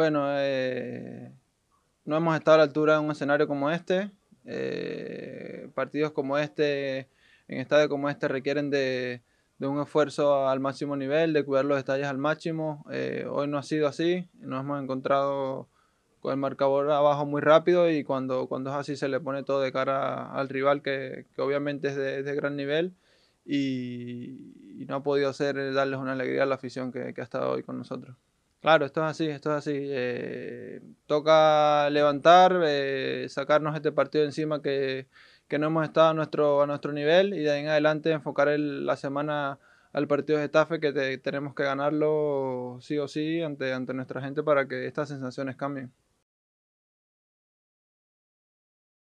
Bueno, eh, no hemos estado a la altura de un escenario como este. Eh, partidos como este, en estadios como este, requieren de, un esfuerzo al máximo nivel, de cuidar los detalles al máximo. Eh, hoy no ha sido así, nos hemos encontrado con el marcador abajo muy rápido y cuando, cuando es así se le pone todo de cara al rival que, obviamente es de, gran nivel y, no ha podido hacer darles una alegría a la afición que ha estado hoy con nosotros. Claro, esto es así, esto es así. Eh, toca levantar, eh, sacarnos este partido encima que, no hemos estado a nuestro, a nuestro nivel y de ahí en adelante enfocar la semana al partido de estafe que tenemos que ganarlo sí o sí ante, ante nuestra gente para que estas sensaciones cambien.